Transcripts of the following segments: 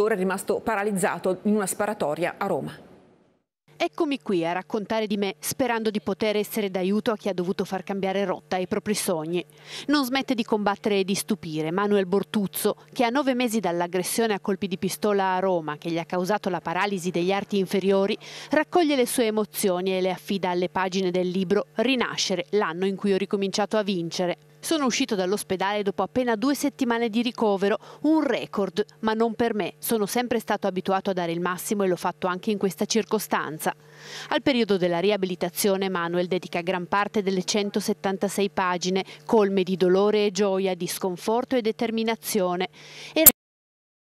conduttore è rimasto paralizzato in una sparatoria a Roma. Eccomi qui a raccontare di me, sperando di poter essere d'aiuto a chi ha dovuto far cambiare rotta ai propri sogni. Non smette di combattere e di stupire Manuel Bortuzzo, che a nove mesi dall'aggressione a colpi di pistola a Roma, che gli ha causato la paralisi degli arti inferiori, raccoglie le sue emozioni e le affida alle pagine del libro Rinascere, l'anno in cui ho ricominciato a vincere, sono uscito dall'ospedale dopo appena due settimane di ricovero, un record, ma non per me. Sono sempre stato abituato a dare il massimo e l'ho fatto anche in questa circostanza. Al periodo della riabilitazione Manuel dedica gran parte delle 176 pagine, colme di dolore e gioia, di sconforto e determinazione. Era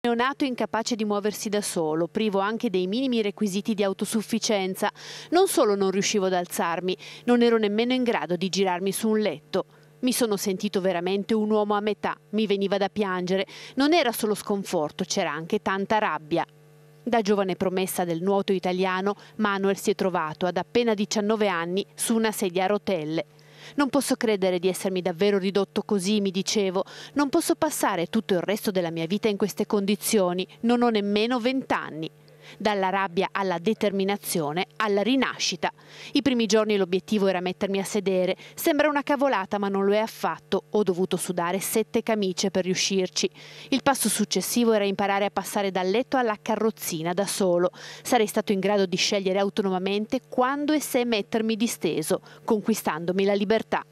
neonato incapace di muoversi da solo, privo anche dei minimi requisiti di autosufficienza. Non solo non riuscivo ad alzarmi, non ero nemmeno in grado di girarmi su un letto. Mi sono sentito veramente un uomo a metà, mi veniva da piangere. Non era solo sconforto, c'era anche tanta rabbia. Da giovane promessa del nuoto italiano, Manuel si è trovato ad appena 19 anni su una sedia a rotelle. Non posso credere di essermi davvero ridotto così, mi dicevo. Non posso passare tutto il resto della mia vita in queste condizioni. Non ho nemmeno vent'anni. Dalla rabbia alla determinazione, alla rinascita. I primi giorni l'obiettivo era mettermi a sedere. Sembra una cavolata ma non lo è affatto. Ho dovuto sudare sette camicie per riuscirci. Il passo successivo era imparare a passare dal letto alla carrozzina da solo. Sarei stato in grado di scegliere autonomamente quando e se mettermi disteso, conquistandomi la libertà.